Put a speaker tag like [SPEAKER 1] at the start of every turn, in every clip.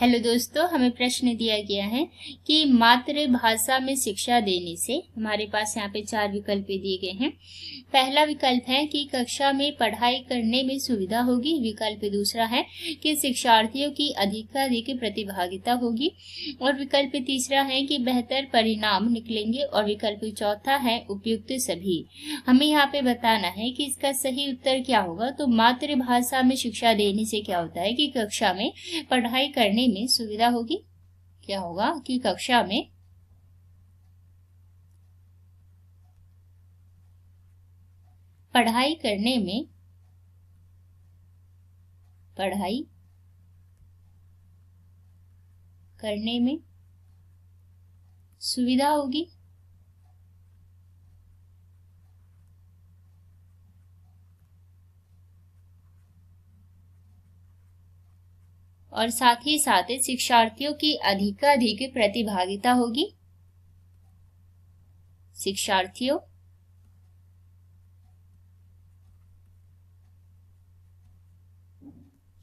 [SPEAKER 1] hello दोस्तों हमें प्रश्न दिया गया है कि मातृभाषा में शिक्षा देने से हमारे पास यहाँ पे चार विकल्प दिए गए हैं पहला विकल्प है कि कक्षा में पढ़ाई करने में सुविधा होगी विकल्प दूसरा है कि शिक्षार्थियों की अधिकाधिक प्रतिभागिता होगी और विकल्प तीसरा है कि बेहतर परिणाम निकलेंगे और विकल्प चौथा है उपयुक्त सभी हमें यहाँ पे बताना है कि इसका सही उत्तर क्या होगा तो मातृभाषा में शिक्षा देने से क्या होता है कि कक्षा में पढ़ाई करने करने में सुविधा होगी क्या होगा कि कक्षा में पढ़ाई करने में पढ़ाई करने में सुविधा होगी और साथ ही साथ शिक्षार्थियों की अधिकाधिक प्रतिभागिता होगी शिक्षार्थियों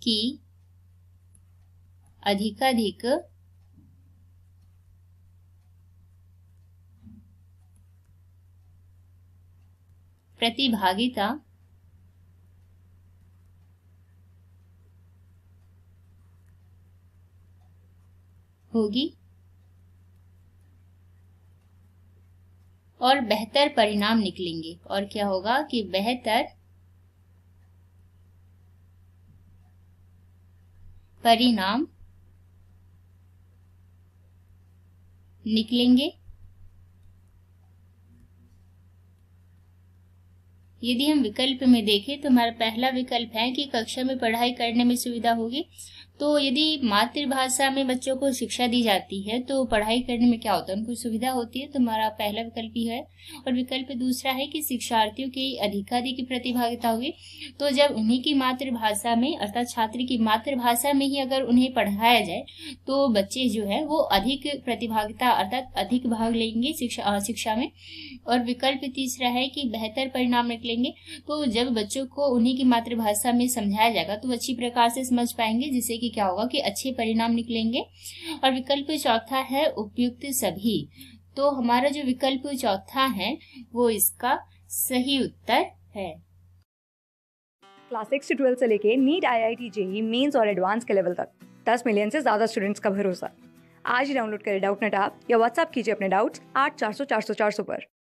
[SPEAKER 1] की अधिकाधिक प्रतिभागिता होगी और बेहतर परिणाम निकलेंगे और क्या होगा कि बेहतर परिणाम निकलेंगे यदि हम विकल्प में देखें तो हमारा पहला विकल्प है कि कक्षा में पढ़ाई करने में सुविधा होगी तो यदि मातृभाषा में बच्चों को शिक्षा दी जाती है तो पढ़ाई करने में क्या होता है उनको सुविधा होती है तो हमारा पहला विकल्प ही है और विकल्प दूसरा है कि शिक्षार्थियों की अधिकाधिक प्रतिभागिता होगी तो जब उन्हीं की मातृभाषा में अर्थात छात्र की मातृभाषा में ही अगर उन्हें पढ़ाया जाए तो बच्चे जो है वो अधिक प्रतिभागिता अर्थात अधिक भाग लेंगे शिक्षा शिक्षा में और विकल्प तीसरा है कि बेहतर परिणाम निकलेंगे तो जब बच्चों को उन्हीं की मातृभाषा में समझाया जाएगा तो अच्छी प्रकार से समझ पाएंगे जिससे कि क्या होगा कि अच्छे परिणाम निकलेंगे और विकल्प चौथा है उपयुक्त सभी तो हमारा जो विकल्प चौथा है वो इसका
[SPEAKER 2] सही उत्तर है क्लास सिक्स से ट्वेल्थ से लेके NEET I I T JEE mains और एडवांस के लेवल तक दस मिलियन से ज़्यादा स्टूडेंट्स का भरोसा आज ही डाउनलोड करें डाउट नेट आप या व्हाट्सअप कीजिए अपने डाउट्स आठ चार सौ चार सौ चार सौ पर